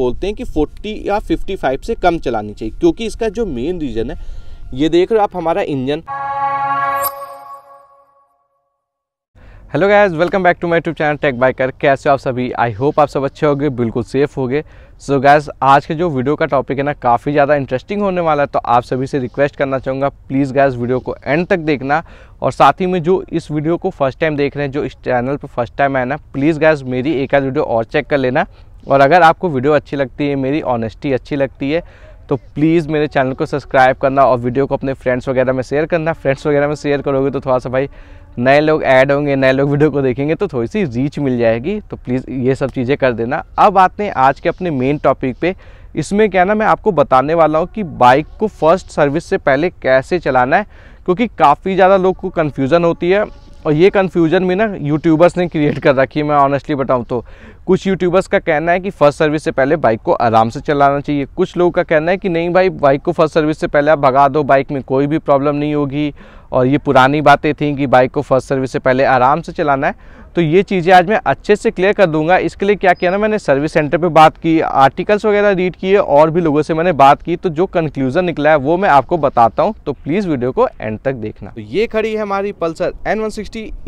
बोलते हैं कि 40 या 55 से कम चलानी चाहिए क्योंकि इसका जो मेन रीज़न है ये देख रहे हो आप हमारा engine hello guys welcome back to my tube channel tech biker कैसे हो आप सभी आई होप आप सब अच्छे होंगे बिल्कुल सेफ होंगे सो so गैस आज के जो वीडियो का टॉपिक है ना काफ़ी ज़्यादा इंटरेस्टिंग होने वाला है तो आप सभी से रिक्वेस्ट करना चाहूँगा प्लीज़ गैस वीडियो को एंड तक देखना और साथ ही में जो इस वीडियो को फर्स्ट टाइम देख रहे हैं जो इस चैनल पर फर्स्ट टाइम आए ना प्लीज़ गैस मेरी एक आध वीडियो और चेक कर लेना और अगर आपको वीडियो अच्छी लगती है मेरी ऑनेस्टी अच्छी लगती है तो प्लीज़ मेरे चैनल को सब्सक्राइब करना और वीडियो को अपने फ्रेंड्स वगैरह में शेयर करना फ्रेंड्स वगैरह में शेयर करोगे तो थोड़ा सा भाई नए लोग ऐड होंगे नए लोग वीडियो को देखेंगे तो थोड़ी सी रीच मिल जाएगी तो प्लीज़ ये सब चीज़ें कर देना अब आते हैं आज के अपने मेन टॉपिक पे इसमें क्या ना मैं आपको बताने वाला हूँ कि बाइक को फर्स्ट सर्विस से पहले कैसे चलाना है क्योंकि काफ़ी ज़्यादा लोग को कन्फ्यूज़न होती है और ये कन्फ्यूज़न भी ना यूट्यूबर्स ने क्रिएट कर रखी है मैं ऑनेस्टली बताऊँ तो कुछ यूट्यूबर्स का कहना है कि फर्स्ट सर्विस से पहले बाइक को आराम से चलाना चाहिए कुछ लोगों का कहना है कि नहीं भाई बाइक को फर्स्ट सर्विस से पहले आप भगा दो बाइक में कोई भी प्रॉब्लम नहीं होगी और ये पुरानी बातें थी कि बाइक को फर्स्ट सर्विस से पहले आराम से चलाना है तो ये चीज़ें आज मैं अच्छे से क्लियर कर दूंगा इसके लिए क्या किया ना मैंने सर्विस सेंटर पे बात की आर्टिकल्स वगैरह रीड किए और भी लोगों से मैंने बात की तो जो कंक्लूजन निकला है वो मैं आपको बताता हूँ तो प्लीज़ वीडियो को एंड तक देखना तो ये खड़ी है हमारी पल्सर एन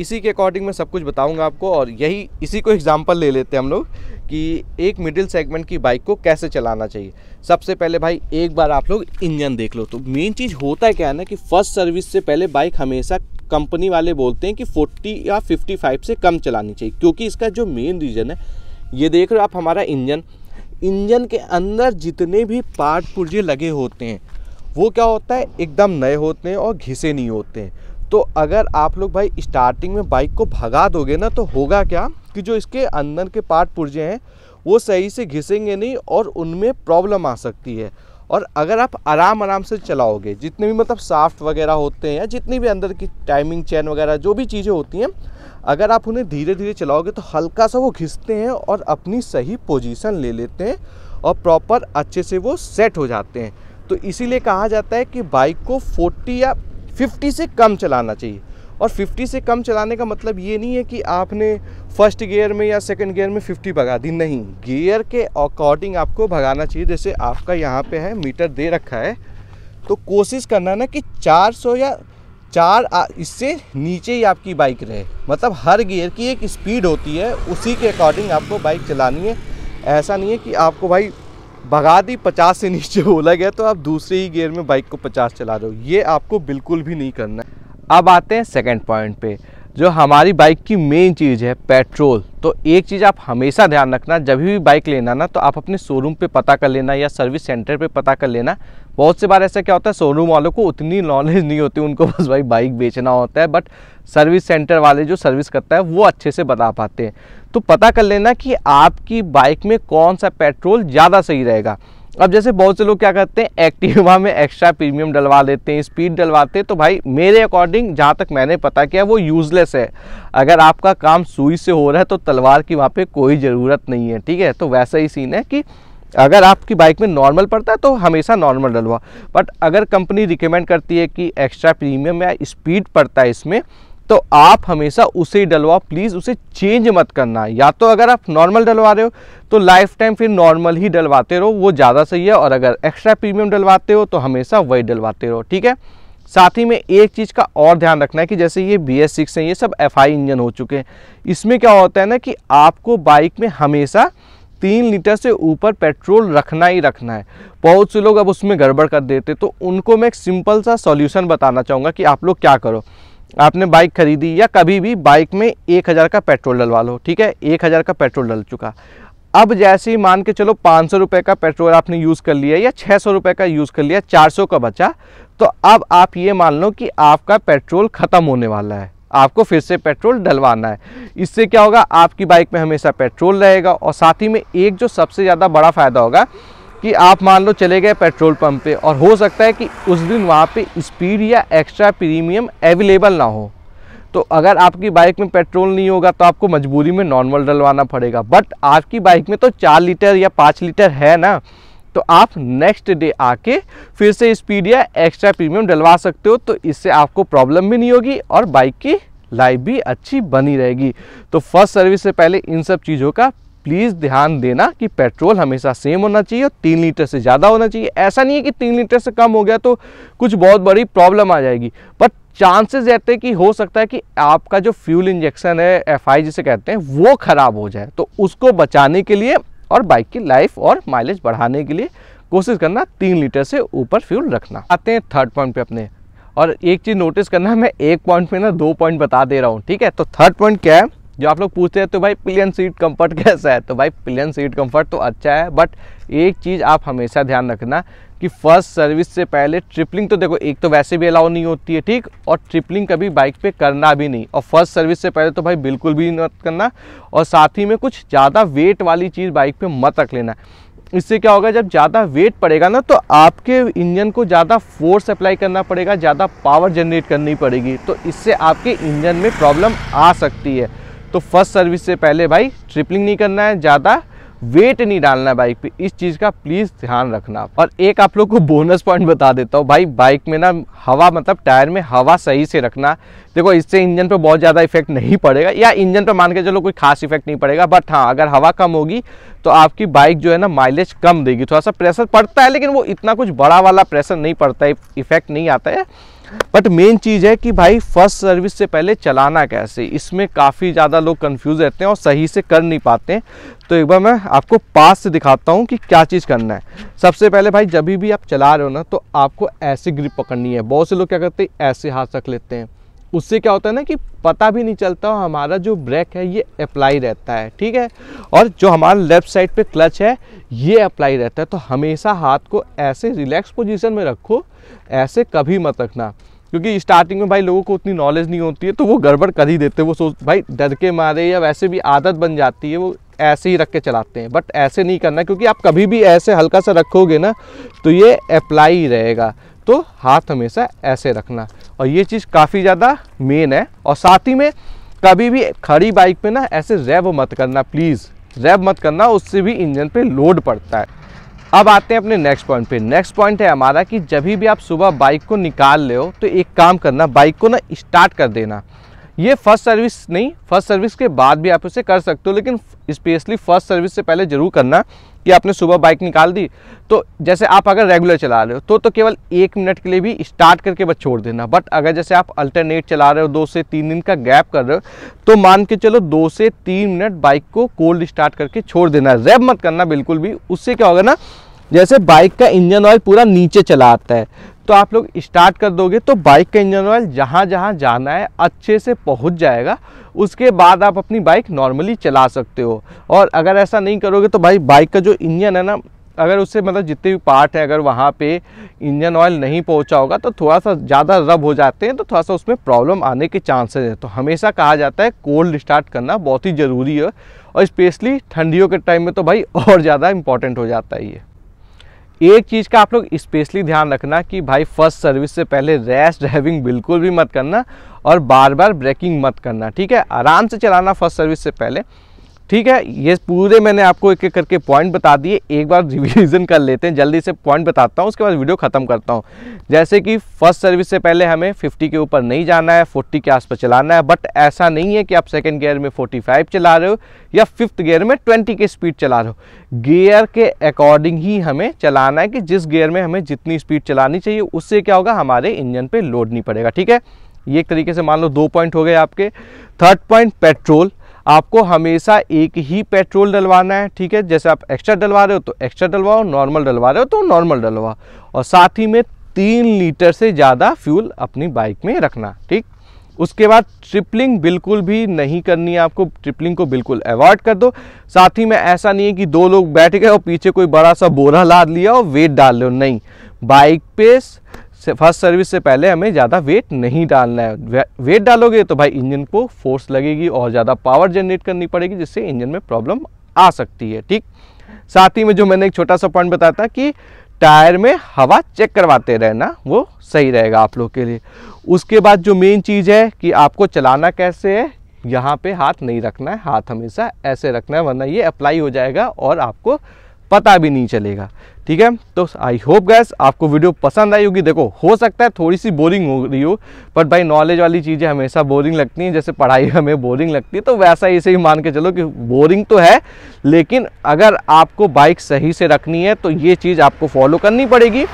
इसी के अकॉर्डिंग मैं सब कुछ बताऊँगा आपको और यही इसी को एग्जाम्पल ले लेते हैं हम लोग कि एक मिडिल सेगमेंट की बाइक को कैसे चलाना चाहिए सबसे पहले भाई एक बार आप लोग इंजन देख लो तो मेन चीज़ होता है क्या है ना कि फर्स्ट सर्विस से पहले बाइक हमेशा कंपनी वाले बोलते हैं कि 40 या 55 से कम चलानी चाहिए क्योंकि इसका जो मेन रीज़न है ये देख रहे हो आप हमारा इंजन इंजन के अंदर जितने भी पार्ट पुर्जे लगे होते हैं वो क्या होता है एकदम नए होते हैं और घिसे नहीं होते हैं तो अगर आप लोग भाई स्टार्टिंग में बाइक को भगा दोगे ना तो होगा क्या कि जो इसके अंदर के पार्ट पुर्जे हैं वो सही से घिसेंगे नहीं और उनमें प्रॉब्लम आ सकती है और अगर आप आराम आराम से चलाओगे जितने भी मतलब साफ्ट वगैरह होते हैं या जितनी भी अंदर की टाइमिंग चैन वगैरह जो भी चीज़ें होती हैं अगर आप उन्हें धीरे धीरे चलाओगे तो हल्का सा वो घिसते हैं और अपनी सही पोजीशन ले लेते हैं और प्रॉपर अच्छे से वो सेट हो जाते हैं तो इसीलिए कहा जाता है कि बाइक को 40 या 50 से कम चलाना चाहिए और 50 से कम चलाने का मतलब ये नहीं है कि आपने फर्स्ट गियर में या सेकंड गियर में 50 भगा दी नहीं गियर के अकॉर्डिंग आपको भगाना चाहिए जैसे आपका यहाँ पे है मीटर दे रखा है तो कोशिश करना ना कि 400 या चार इससे नीचे ही आपकी बाइक रहे मतलब हर गियर की एक स्पीड होती है उसी के अकॉर्डिंग आपको बाइक चलानी है ऐसा नहीं है कि आपको भाई भगा दी पचास से नीचे बोला गया तो आप दूसरे ही गियर में बाइक को पचास चला रहे हो ये आपको बिल्कुल भी नहीं करना है अब आते हैं सेकंड पॉइंट पे जो हमारी बाइक की मेन चीज़ है पेट्रोल तो एक चीज़ आप हमेशा ध्यान रखना जब भी बाइक लेना ना तो आप अपने शोरूम पे पता कर लेना या सर्विस सेंटर पे पता कर लेना बहुत से बार ऐसा क्या होता है शोरूम वालों को उतनी नॉलेज नहीं होती उनको बस भाई बाइक बेचना होता है बट सर्विस सेंटर वाले जो सर्विस करता है वो अच्छे से बता पाते हैं तो पता कर लेना कि आपकी बाइक में कौन सा पेट्रोल ज़्यादा सही रहेगा अब जैसे बहुत से लोग क्या करते हैं एक्टिवा में एक्स्ट्रा प्रीमियम डलवा देते हैं स्पीड डलवाते हैं तो भाई मेरे अकॉर्डिंग जहाँ तक मैंने पता किया वो यूज़लेस है अगर आपका काम सुई से हो रहा है तो तलवार की वहाँ पे कोई ज़रूरत नहीं है ठीक है तो वैसा ही सीन है कि अगर आपकी बाइक में नॉर्मल पड़ता है तो हमेशा नॉर्मल डलवा बट अगर कंपनी रिकमेंड करती है कि एक्स्ट्रा प्रीमियम या स्पीड पड़ता है इसमें तो आप हमेशा उसे ही डलवाओ प्लीज़ उसे चेंज मत करना या तो अगर आप नॉर्मल डलवा रहे हो तो लाइफ टाइम फिर नॉर्मल ही डलवाते रहो वो ज़्यादा सही है और अगर एक्स्ट्रा प्रीमियम डलवाते हो तो हमेशा वही डलवाते रहो ठीक है साथ ही में एक चीज़ का और ध्यान रखना है कि जैसे ये बी एस सिक्स है ये सब एफ आई इंजन हो चुके हैं इसमें क्या होता है ना कि आपको बाइक में हमेशा तीन लीटर से ऊपर पेट्रोल रखना ही रखना है बहुत से लोग अब उसमें गड़बड़ कर देते तो उनको मैं एक सिंपल सा सॉल्यूशन बताना चाहूँगा कि आप लोग क्या करो आपने बाइक खरीदी या कभी भी बाइक में एक हज़ार का पेट्रोल डलवा लो ठीक है एक हज़ार का पेट्रोल डल चुका अब जैसे ही मान के चलो पाँच सौ रुपये का पेट्रोल आपने यूज़ कर लिया या छः सौ रुपये का यूज़ कर लिया चार सौ का बचा तो अब आप ये मान लो कि आपका पेट्रोल ख़त्म होने वाला है आपको फिर से पेट्रोल डलवाना है इससे क्या होगा आपकी बाइक में हमेशा पेट्रोल रहेगा और साथ ही में एक जो सबसे ज़्यादा बड़ा फ़ायदा होगा कि आप मान लो चले गए पेट्रोल पंप पे और हो सकता है कि उस दिन वहाँ पे स्पीड या एक्स्ट्रा प्रीमियम अवेलेबल ना हो तो अगर आपकी बाइक में पेट्रोल नहीं होगा तो आपको मजबूरी में नॉर्मल डलवाना पड़ेगा बट आपकी बाइक में तो चार लीटर या पाँच लीटर है ना तो आप नेक्स्ट डे आके फिर से स्पीड या एक्स्ट्रा प्रीमियम डलवा सकते हो तो इससे आपको प्रॉब्लम भी नहीं होगी और बाइक की लाइफ भी अच्छी बनी रहेगी तो फर्स्ट सर्विस से पहले इन सब चीज़ों का प्लीज़ ध्यान देना कि पेट्रोल हमेशा सेम होना चाहिए और तीन लीटर से ज़्यादा होना चाहिए ऐसा नहीं है कि तीन लीटर से कम हो गया तो कुछ बहुत बड़ी प्रॉब्लम आ जाएगी बट चांसेस रहते हैं कि हो सकता है कि आपका जो फ्यूल इंजेक्शन है एफ जिसे कहते हैं वो ख़राब हो जाए तो उसको बचाने के लिए और बाइक की लाइफ और माइलेज बढ़ाने के लिए कोशिश करना तीन लीटर से ऊपर फ्यूल रखना आते हैं थर्ड पॉइंट पे अपने और एक चीज़ नोटिस करना मैं एक पॉइंट पे ना दो पॉइंट बता दे रहा हूँ ठीक है तो थर्ड पॉइंट क्या है जो आप लोग पूछते हैं तो भाई प्लेन सीट कंफर्ट कैसा है तो भाई प्लेन सीट कंफर्ट तो अच्छा है बट एक चीज़ आप हमेशा ध्यान रखना कि फर्स्ट सर्विस से पहले ट्रिपलिंग तो देखो एक तो वैसे भी अलाउ नहीं होती है ठीक और ट्रिपलिंग कभी बाइक पे करना भी नहीं और फर्स्ट सर्विस से पहले तो भाई बिल्कुल भी मत करना और साथ ही में कुछ ज़्यादा वेट वाली चीज़ बाइक पर मत रख लेना इससे क्या होगा जब ज़्यादा वेट पड़ेगा ना तो आपके इंजन को ज़्यादा फोर्स अप्लाई करना पड़ेगा ज़्यादा पावर जनरेट करनी पड़ेगी तो इससे आपके इंजन में प्रॉब्लम आ सकती है तो फर्स्ट सर्विस से पहले भाई ट्रिपलिंग नहीं करना है ज़्यादा वेट नहीं डालना है बाइक पे इस चीज़ का प्लीज़ ध्यान रखना और एक आप लोग को बोनस पॉइंट बता देता हूँ भाई बाइक में ना हवा मतलब टायर में हवा सही से रखना देखो इससे इंजन पे बहुत ज़्यादा इफेक्ट नहीं पड़ेगा या इंजन पे मान के चलो कोई खास इफेक्ट नहीं पड़ेगा बट हाँ अगर हवा कम होगी तो आपकी बाइक जो है ना माइलेज कम देगी थोड़ा सा प्रेशर पड़ता है लेकिन वो इतना कुछ बड़ा वाला प्रेशर नहीं पड़ता है इफेक्ट नहीं आता है बट मेन चीज़ है कि भाई फर्स्ट सर्विस से पहले चलाना कैसे इसमें काफ़ी ज़्यादा लोग कंफ्यूज रहते हैं और सही से कर नहीं पाते हैं तो एक बार मैं आपको पास से दिखाता हूँ कि क्या चीज़ करना है सबसे पहले भाई जब भी आप चला रहे हो ना तो आपको ऐसे ग्रिप पकड़नी है बहुत से लोग क्या करते हैं ऐसे हाथ रख लेते हैं उससे क्या होता है ना कि पता भी नहीं चलता और हमारा जो ब्रेक है ये अप्लाई रहता है ठीक है और जो हमारा लेफ्ट साइड पे क्लच है ये अप्लाई रहता है तो हमेशा हाथ को ऐसे रिलैक्स पोजीशन में रखो ऐसे कभी मत रखना क्योंकि स्टार्टिंग में भाई लोगों को उतनी नॉलेज नहीं होती है तो वो गड़बड़ कर ही देते हैं वो सोच भाई डर के मारे या वैसे भी आदत बन जाती है वो ऐसे ही रख के चलाते हैं बट ऐसे नहीं करना क्योंकि आप कभी भी ऐसे हल्का सा रखोगे ना तो ये अप्लाई रहेगा तो हाथ हमेशा ऐसे रखना और ये चीज़ काफ़ी ज़्यादा मेन है और साथ ही में कभी भी खड़ी बाइक पे ना ऐसे रैब मत करना प्लीज़ रैब मत करना उससे भी इंजन पे लोड पड़ता है अब आते हैं अपने नेक्स्ट पॉइंट पे नेक्स्ट पॉइंट है हमारा कि जब भी आप सुबह बाइक को निकाल ले हो तो एक काम करना बाइक को ना स्टार्ट कर देना ये फर्स्ट सर्विस नहीं फर्स्ट सर्विस के बाद भी आप उसे कर सकते हो लेकिन स्पेशली फर्स्ट सर्विस से पहले ज़रूर करना कि आपने सुबह बाइक निकाल दी तो जैसे आप अगर रेगुलर चला रहे हो तो तो केवल एक मिनट के लिए भी स्टार्ट करके बस छोड़ देना बट अगर जैसे आप अल्टरनेट चला रहे हो दो से तीन दिन का गैप कर रहे हो तो मान के चलो दो से तीन मिनट बाइक को कोल्ड स्टार्ट करके छोड़ देना रैब मत करना बिल्कुल भी उससे क्या होगा ना जैसे बाइक का इंजन ऑयल पूरा नीचे चला आता है तो आप लोग स्टार्ट कर दोगे तो बाइक का इंजन ऑयल जहाँ जहाँ जाना है अच्छे से पहुँच जाएगा उसके बाद आप अपनी बाइक नॉर्मली चला सकते हो और अगर ऐसा नहीं करोगे तो भाई बाइक का जो इंजन है ना अगर उससे मतलब जितने भी पार्ट है अगर वहाँ पे इंजन ऑयल नहीं पहुँचा होगा तो थोड़ा सा ज़्यादा रब हो जाते हैं तो थोड़ा सा उसमें प्रॉब्लम आने के चांसेस हैं तो हमेशा कहा जाता है कोल्ड स्टार्ट करना बहुत ही ज़रूरी है और स्पेशली ठंडियों के टाइम में तो भाई और ज़्यादा इंपॉर्टेंट हो जाता है ये एक चीज़ का आप लोग स्पेशली ध्यान रखना कि भाई फर्स्ट सर्विस से पहले रैश ड्राइविंग बिल्कुल भी मत करना और बार बार ब्रेकिंग मत करना ठीक है आराम से चलाना फर्स्ट सर्विस से पहले ठीक है ये पूरे मैंने आपको एक एक करके पॉइंट बता दिए एक बार रिवीजन कर लेते हैं जल्दी से पॉइंट बताता हूँ उसके बाद वीडियो ख़त्म करता हूँ जैसे कि फर्स्ट सर्विस से पहले हमें 50 के ऊपर नहीं जाना है 40 के आसपास चलाना है बट ऐसा नहीं है कि आप सेकंड गियर में 45 चला रहे हो या फिफ्थ गियर में ट्वेंटी के स्पीड चला रहे हो गियर के अकॉर्डिंग ही हमें चलाना है कि जिस गेयर में हमें जितनी स्पीड चलानी चाहिए उससे क्या होगा हमारे इंजन पर लोड नहीं पड़ेगा ठीक है ये एक तरीके से मान लो दो पॉइंट हो गए आपके थर्ड पॉइंट पेट्रोल आपको हमेशा एक ही पेट्रोल डलवाना है ठीक है जैसे आप एक्स्ट्रा डलवा रहे हो तो एक्स्ट्रा डलवाओ नॉर्मल डलवा रहे हो तो नॉर्मल डलवाओ और साथ ही में तीन लीटर से ज़्यादा फ्यूल अपनी बाइक में रखना ठीक उसके बाद ट्रिपलिंग बिल्कुल भी नहीं करनी है आपको ट्रिपलिंग को बिल्कुल अवॉइड कर दो साथ ही में ऐसा नहीं है कि दो लोग बैठ गए और पीछे कोई बड़ा सा बोरा लाद लिया और वेट डाल लो नहीं बाइक पे फर्स्ट सर्विस से पहले हमें ज़्यादा वेट नहीं डालना है वेट डालोगे तो भाई इंजन को फोर्स लगेगी और ज़्यादा पावर जनरेट करनी पड़ेगी जिससे इंजन में प्रॉब्लम आ सकती है ठीक साथ ही में जो मैंने एक छोटा सा पॉइंट बताया था कि टायर में हवा चेक करवाते रहना वो सही रहेगा आप लोग के लिए उसके बाद जो मेन चीज़ है कि आपको चलाना कैसे है यहाँ पे हाथ नहीं रखना है हाथ हमेशा ऐसे रखना है वरना ये अप्लाई हो जाएगा और आपको पता भी नहीं चलेगा ठीक है तो आई होप गैस आपको वीडियो पसंद आई होगी देखो हो सकता है थोड़ी सी बोरिंग हो रही हो बट भाई नॉलेज वाली चीज़ें हमेशा बोरिंग लगती हैं जैसे पढ़ाई हमें बोरिंग लगती है तो वैसा ही ही मान के चलो कि बोरिंग तो है लेकिन अगर आपको बाइक सही से रखनी है तो ये चीज़ आपको फॉलो करनी पड़ेगी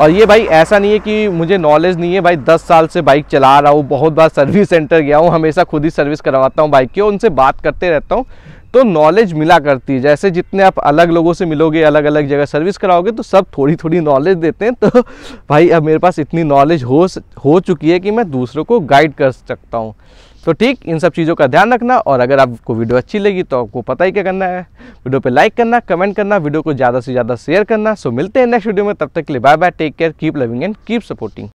और ये भाई ऐसा नहीं है कि मुझे नॉलेज नहीं है भाई दस साल से बाइक चला रहा हूँ बहुत बार सर्विस सेंटर गया हूँ हमेशा खुद ही सर्विस करवाता हूँ बाइक की उनसे बात करते रहता हूँ तो नॉलेज मिला करती है जैसे जितने आप अलग लोगों से मिलोगे अलग अलग जगह सर्विस कराओगे तो सब थोड़ी थोड़ी नॉलेज देते हैं तो भाई अब मेरे पास इतनी नॉलेज हो हो चुकी है कि मैं दूसरों को गाइड कर सकता हूँ तो ठीक इन सब चीज़ों का ध्यान रखना और अगर आपको वीडियो अच्छी लगी तो आपको पता ही क्या करना है वीडियो पे लाइक करना कमेंट करना वीडियो को ज़्यादा से ज़्यादा शेयर करना सो मिलते हैं नेक्स्ट वीडियो में तब तक के लिए bye bye take care keep loving and keep supporting